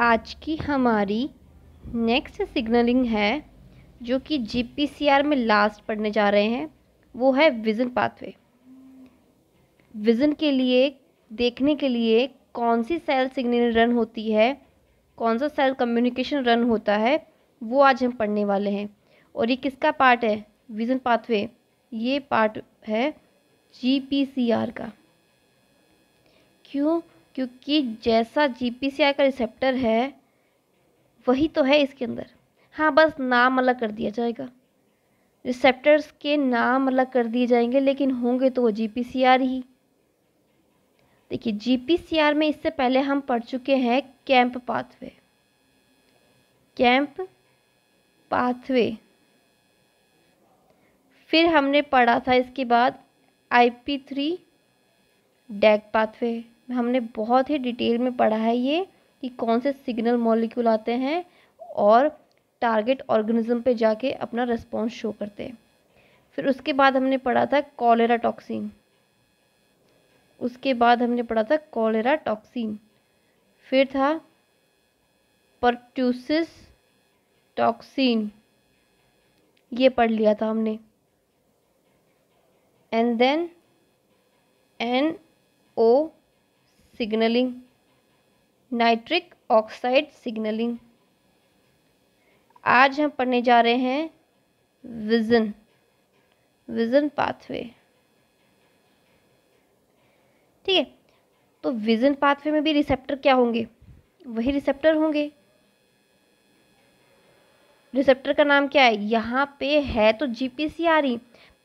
आज की हमारी नेक्स्ट सिग्नलिंग है जो कि जीपीसीआर में लास्ट पढ़ने जा रहे हैं वो है विज़न पाथवे विज़न के लिए देखने के लिए कौन सी सेल सिग्नल रन होती है कौन सा सेल कम्युनिकेशन रन होता है वो आज हम पढ़ने वाले हैं और ये किसका पार्ट है विज़न पाथवे ये पार्ट है जीपीसीआर का क्यों क्योंकि जैसा जी पी सी आई का रिसेप्टर है वही तो है इसके अंदर हाँ बस नाम अलग कर दिया जाएगा रिसेप्टर्स के नाम अलग कर दिए जाएंगे लेकिन होंगे तो वो जी पी सी आर ही देखिए जी पी सी आर में इससे पहले हम पढ़ चुके हैं कैंप पाथवे कैंप पाथवे फिर हमने पढ़ा था इसके बाद I P three DAG pathway हमने बहुत ही डिटेल में पढ़ा है ये कि कौन से सिग्नल मॉलिक्यूल आते हैं और टारगेट ऑर्गेनिज्म पे जाके अपना रिस्पॉन्स शो करते हैं फिर उसके बाद हमने पढ़ा था कॉलेरा टॉक्सिन उसके बाद हमने पढ़ा था कॉलेरा टॉक्सिन फिर था परट्यूसिस टॉक्सिन ये पढ़ लिया था हमने and then N O signalling nitric oxide signalling आज हम पढ़ने जा रहे हैं विजन विजन पाथवे ठीक है तो विजन पाथवे में भी रिसेप्टर क्या होंगे वही रिसेप्टर होंगे रिसेप्टर का नाम क्या है यहाँ पे है तो जी पी सी आर ही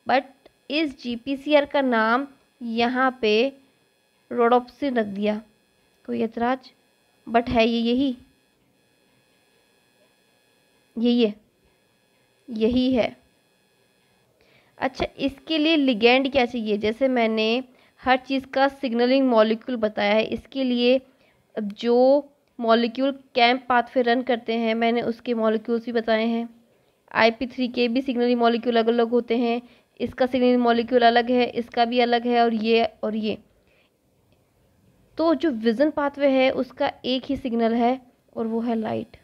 बट इस जी पी सी आर का नाम यहाँ पे रोडोप्सिन रख दिया कोई एतराज बट है ये यही यही है यही है अच्छा इसके लिए लिगेंड क्या चाहिए जैसे मैंने हर चीज़ का सिग्नलिंग मॉलिक्यूल बताया है इसके लिए जो मॉलिक्यूल कैंप पाथ पर रन करते हैं मैंने उसके मॉलिक्यूल्स भी बताए हैं आई पी थ्री के भी सिग्नलिंग मॉलिक्यूल अलग अलग होते हैं इसका सिग्नलिंग मॉलिक्यूल अलग है इसका भी अलग है और ये और ये तो जो विज़न पाथवे है उसका एक ही सिग्नल है और वो है लाइट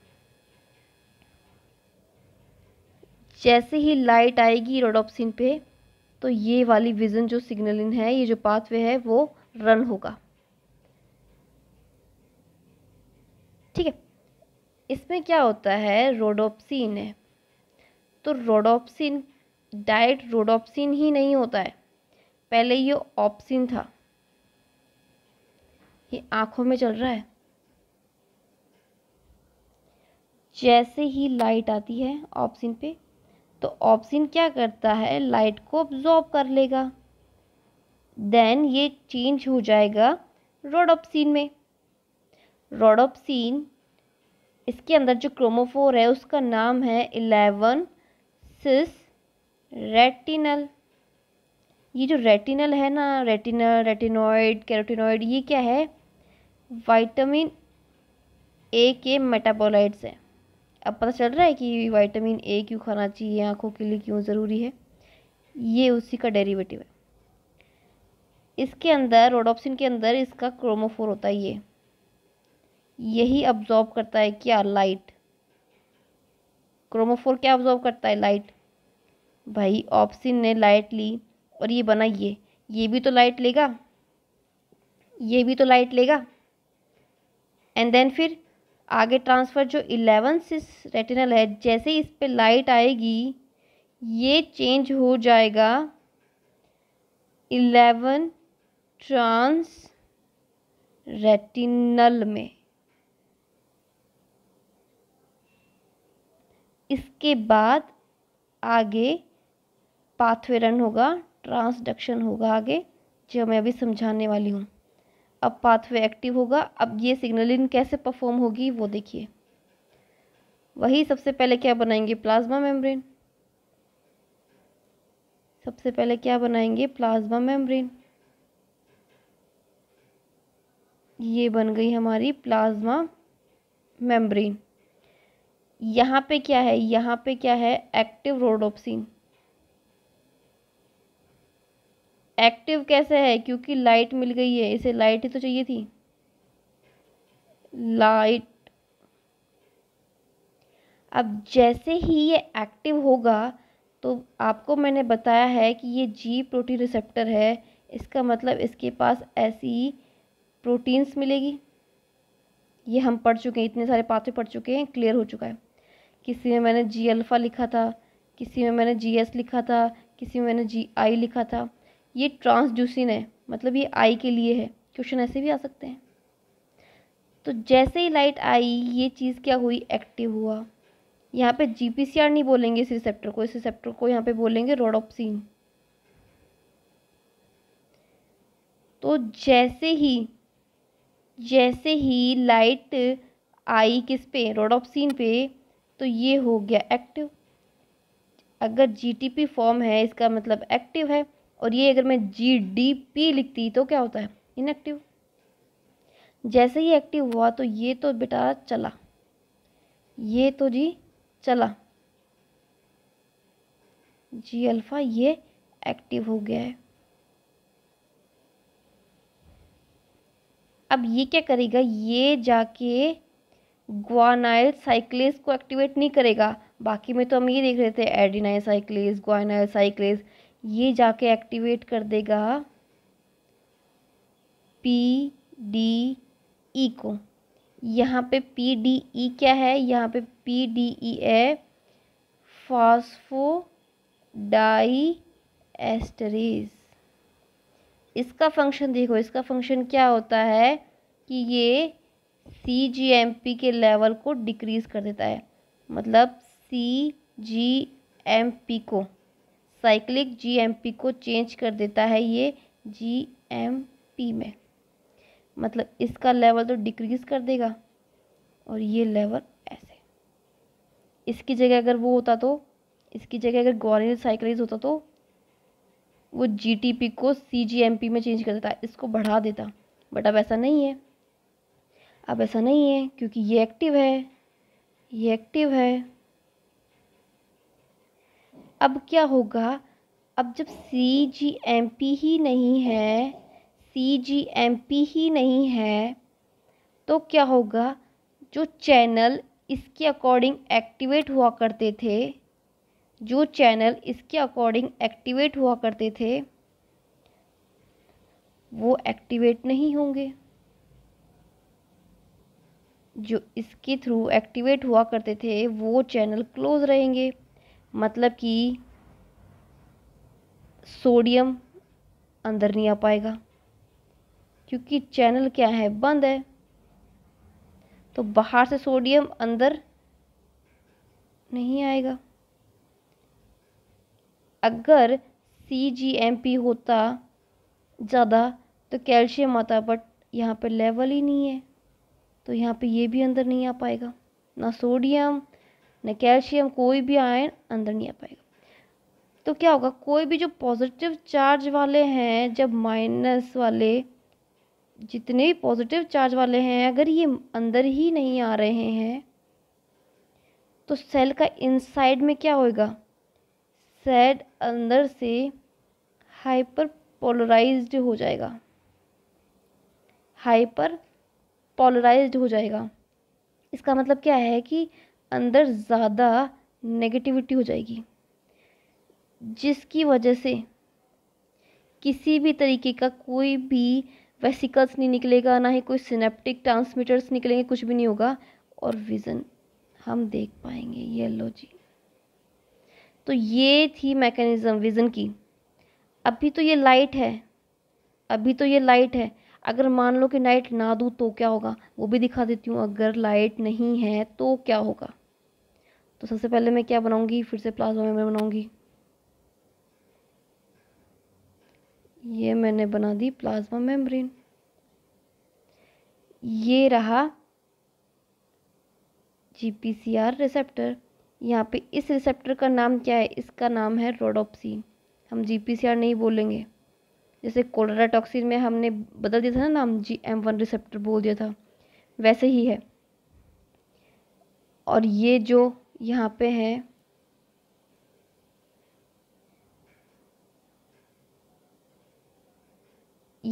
जैसे ही लाइट आएगी रोडोप्सिन पे तो ये वाली विज़न जो सिग्नलिन है ये जो पाथवे है वो रन होगा ठीक है इसमें क्या होता है रोडोप्सिन है तो रोडोप्सिन डायरेक्ट रोडोप्सिन ही नहीं होता है पहले ये ऑप्सिन था ये आँखों में चल रहा है जैसे ही लाइट आती है ऑप्शन पे तो ऑप्शन क्या करता है लाइट को ऑब्जॉर्ब कर लेगा देन ये चेंज हो जाएगा ऑप्सिन में रोडोपसिन इसके अंदर जो क्रोमोफोर है उसका नाम है इलेवन सिस रेटिनल ये जो रेटिनल है ना रेटिनल रेटिनॉइड कैरोटिनॉइड ये क्या है वाइटामिन ए के मेटाबोलाइट्स हैं अब पता चल रहा है कि वाइटामिन ए क्यों खाना चाहिए आँखों के लिए क्यों ज़रूरी है ये उसी का डेरिवेटिव है इसके अंदर रोडोप्सिन के अंदर इसका क्रोमोफोर होता है ये यही अब्जॉर्ब करता है क्या लाइट क्रोमोफोर क्या ऑब्जॉर्ब करता है लाइट भाई ऑप्सिन ने लाइट ली और ये बना ये ये भी तो लाइट लेगा ये भी तो लाइट लेगा एंड देन फिर आगे ट्रांसफ़र जो इलेवन सिस रेटिनल है जैसे ही इस पर लाइट आएगी ये चेंज हो जाएगा इलेवन ट्रांस रेटिनल में इसके बाद आगे पाथवे रन होगा ट्रांसडक्शन होगा आगे जो मैं अभी समझाने वाली हूँ अब पाथवे एक्टिव होगा अब ये सिग्नलिंग कैसे परफॉर्म होगी वो देखिए वही सबसे पहले क्या बनाएंगे प्लाज्मा मेम्ब्रेन सबसे पहले क्या बनाएंगे प्लाज्मा मेम्ब्रेन ये बन गई हमारी प्लाज्मा मेम्ब्रेन यहाँ पे क्या है यहाँ पे क्या है एक्टिव रोडोप्सिन एक्टिव कैसे है क्योंकि लाइट मिल गई है इसे लाइट ही तो चाहिए थी लाइट अब जैसे ही ये एक्टिव होगा तो आपको मैंने बताया है कि ये जी प्रोटीन रिसेप्टर है इसका मतलब इसके पास ऐसी प्रोटीन्स मिलेगी ये हम पढ़ चुके हैं इतने सारे पात्र पढ़ चुके हैं क्लियर हो चुका है किसी में मैंने जी अल्फ़ा लिखा था किसी में मैंने जी एस लिखा था किसी में मैंने जी आई लिखा था ये ट्रांसड्यूसिन है मतलब ये आई के लिए है क्वेश्चन ऐसे भी आ सकते हैं तो जैसे ही लाइट आई ये चीज़ क्या हुई एक्टिव हुआ यहाँ पे जीपीसीआर नहीं बोलेंगे इस रिसेप्टर को इस रिसेप्टर को यहाँ पे बोलेंगे रोडोपसिन तो जैसे ही जैसे ही लाइट आई किस पे रोडोपसिन पे तो ये हो गया एक्टिव अगर जीटीपी फॉर्म है इसका मतलब एक्टिव है और ये अगर मैं जी डी पी लिखती तो क्या होता है इनएक्टिव जैसे ही एक्टिव हुआ तो ये तो बेटा चला ये तो जी चला जी अल्फ़ा ये एक्टिव हो गया है अब ये क्या करेगा ये जाके ग्वानाइल साइक्लेस को एक्टिवेट नहीं करेगा बाकी में तो हम ये देख रहे थे एडिनाइल साइक्लेस ग्वानाइल साइक्लेस ये जाके एक्टिवेट कर देगा पी डी ई को यहाँ पे पी डी ई क्या है यहाँ पे पी डी ई है फॉस्फो डाई एस्टरीज इसका फंक्शन देखो इसका फंक्शन क्या होता है कि ये सी जी एम पी के लेवल को डिक्रीज़ कर देता है मतलब सी जी एम पी को साइक्लिक जीएमपी को चेंज कर देता है ये जीएमपी में मतलब इसका लेवल तो डिक्रीज़ कर देगा और ये लेवल ऐसे इसकी जगह अगर वो होता तो इसकी जगह अगर गोरिन साइक्लिज होता तो वो जीटीपी को सीजीएमपी में चेंज कर देता इसको बढ़ा देता बट अब ऐसा नहीं है अब ऐसा नहीं है क्योंकि ये एक्टिव है ये एक्टिव है अब क्या होगा अब जब सी जी एम पी ही नहीं है सी जी एम पी ही नहीं है तो क्या होगा जो चैनल इसके अकॉर्डिंग एक्टिवेट हुआ करते थे जो चैनल इसके अकॉर्डिंग एक्टिवेट हुआ करते थे वो एक्टिवेट नहीं होंगे जो इसके थ्रू एक्टिवेट हुआ करते थे वो चैनल क्लोज रहेंगे मतलब कि सोडियम अंदर नहीं आ पाएगा क्योंकि चैनल क्या है बंद है तो बाहर से सोडियम अंदर नहीं आएगा अगर सी जी एम पी होता ज़्यादा तो कैल्शियम आता बट यहाँ पे लेवल ही नहीं है तो यहाँ पे ये भी अंदर नहीं आ पाएगा ना सोडियम न कैल्शियम कोई भी आयन अंदर नहीं आ पाएगा तो क्या होगा कोई भी जो पॉजिटिव चार्ज वाले हैं जब माइनस वाले जितने भी पॉजिटिव चार्ज वाले हैं अगर ये अंदर ही नहीं आ रहे हैं तो सेल का इनसाइड में क्या होएगा सेल अंदर से हाइपर पोलराइज्ड हो जाएगा हाइपर पोलराइज्ड हो जाएगा इसका मतलब क्या है कि अंदर ज़्यादा नेगेटिविटी हो जाएगी जिसकी वजह से किसी भी तरीके का कोई भी वेसिकल्स नहीं निकलेगा ना ही कोई सिनेप्टिक ट्रांसमीटर्स निकलेंगे कुछ भी नहीं होगा और विज़न हम देख पाएंगे येलो जी तो ये थी मैकेनिज़्म विज़न की अभी तो ये लाइट है अभी तो ये लाइट है अगर मान लो कि लाइट ना दूँ तो क्या होगा वो भी दिखा देती हूँ अगर लाइट नहीं है तो क्या होगा तो सबसे पहले मैं क्या बनाऊँगी फिर से प्लाज्मा मेम्ब्रेन बनाऊँगी ये मैंने बना दी प्लाज्मा मेम्ब्रेन ये रहा G P C R receptor यहाँ पे इस रिसेप्टर का नाम क्या है इसका नाम है रोडोप्सी हम जी पी सी आर नहीं बोलेंगे जैसे कोलोरा टॉक्सिन में हमने बदल दिया था ना नाम जी एम वन रिसेप्टर बोल दिया था वैसे ही है और ये जो यहाँ पे है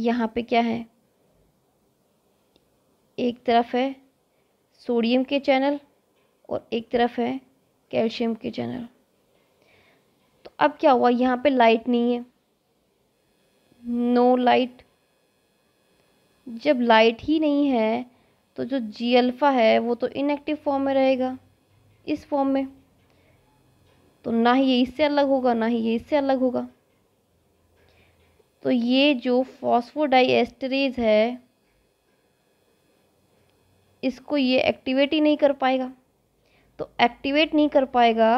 यहाँ पे क्या है एक तरफ है सोडियम के चैनल और एक तरफ है कैल्शियम के चैनल तो अब क्या हुआ यहाँ पे लाइट नहीं है नो लाइट जब लाइट ही नहीं है तो जो जी अल्फ़ा है वो तो इनएक्टिव फॉर्म में रहेगा इस फॉर्म में तो ना ही ये इससे अलग होगा ना ही ये इससे अलग होगा तो ये जो फॉस्फोडाइएस्टरेज है इसको ये एक्टिवेट ही नहीं कर पाएगा तो एक्टिवेट नहीं कर पाएगा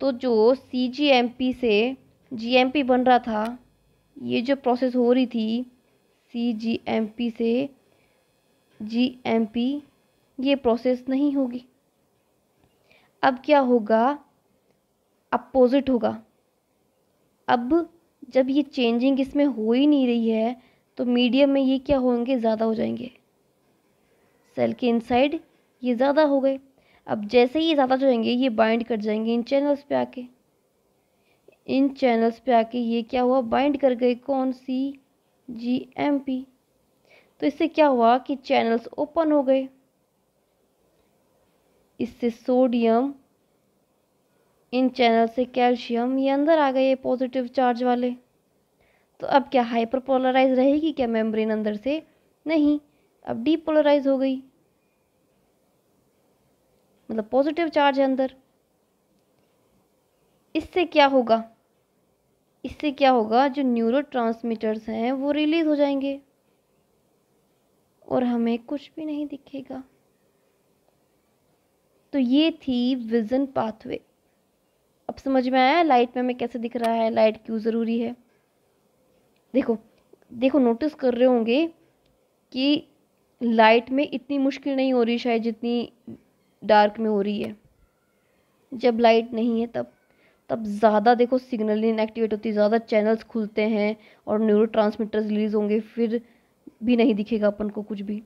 तो जो सी जी एम पी से जी एम पी बन रहा था ये जो प्रोसेस हो रही थी सी जी एम पी से जी एम पी ये प्रोसेस नहीं होगी अब क्या होगा अपोजिट होगा अब जब ये चेंजिंग इसमें हो ही नहीं रही है तो मीडियम में ये क्या होंगे ज़्यादा हो जाएंगे सेल के इनसाइड ये ज़्यादा हो गए अब जैसे ही ज़्यादा जाएंगे ये बाइंड कर जाएंगे इन चैनल्स पे आके इन चैनल्स पे आके ये क्या हुआ बाइंड कर गए कौन सी जी एम पी तो इससे क्या हुआ कि चैनल्स ओपन हो गए इससे सोडियम इन चैनल से कैल्शियम ये अंदर आ गए पॉजिटिव चार्ज वाले तो अब क्या हाइपर पोलराइज रहेगी क्या मेम्ब्रेन अंदर से नहीं अब डीपोलराइज हो गई मतलब पॉजिटिव चार्ज है अंदर इससे क्या होगा इससे क्या होगा जो न्यूरो ट्रांसमीटर्स हैं वो रिलीज़ हो जाएंगे और हमें कुछ भी नहीं दिखेगा तो ये थी विज़न पाथवे अब समझ में आया लाइट में हमें कैसे दिख रहा है लाइट क्यों ज़रूरी है देखो देखो नोटिस कर रहे होंगे कि लाइट में इतनी मुश्किल नहीं हो रही शायद जितनी डार्क में हो रही है जब लाइट नहीं है तब तब ज़्यादा देखो सिग्नल इनएक्टिवेट होती है ज़्यादा चैनल्स खुलते हैं और न्यूरो ट्रांसमीटर्स रिलीज़ होंगे फिर भी नहीं दिखेगा अपन को कुछ भी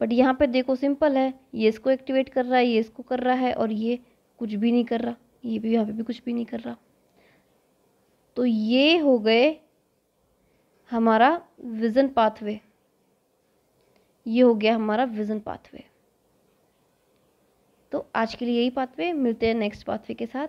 बट यहाँ पे देखो सिंपल है ये इसको एक्टिवेट कर रहा है ये इसको कर रहा है और ये कुछ भी नहीं कर रहा ये भी यहाँ पे भी कुछ भी नहीं कर रहा तो ये हो गए हमारा विज़न पाथवे ये हो गया हमारा विज़न पाथवे तो आज के लिए यही पाथवे मिलते हैं नेक्स्ट पाथवे के साथ